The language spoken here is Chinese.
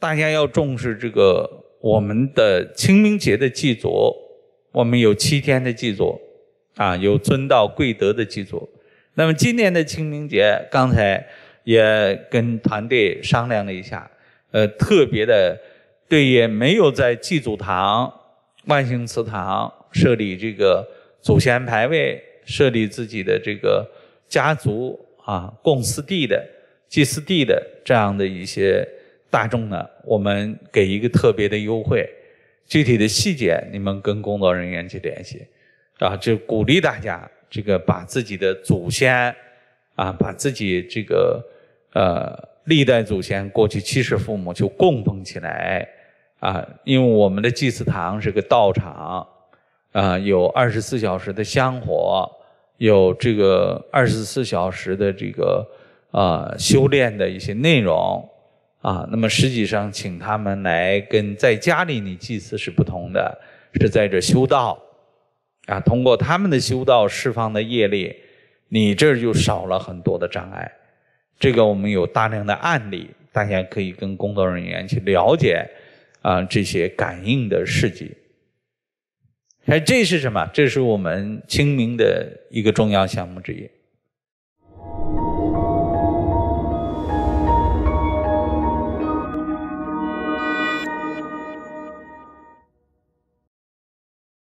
大家要重视这个我们的清明节的祭祖，我们有七天的祭祖，啊，有尊道贵德的祭祖。那么今年的清明节，刚才也跟团队商量了一下，呃，特别的对，也没有在祭祖堂、万姓祠堂设立这个祖先牌位，设立自己的这个家族啊供祀地的祭祀地的这样的一些。大众呢，我们给一个特别的优惠，具体的细节你们跟工作人员去联系，啊，就鼓励大家这个把自己的祖先啊，把自己这个呃历代祖先过去七世父母就供奉起来啊，因为我们的祭祀堂是个道场啊，有二十四小时的香火，有这个二十四小时的这个啊修炼的一些内容。啊，那么实际上请他们来跟在家里你祭祀是不同的，是在这修道啊，通过他们的修道释放的业力，你这就少了很多的障碍。这个我们有大量的案例，大家可以跟工作人员去了解啊这些感应的事迹。哎，这是什么？这是我们清明的一个重要项目之一。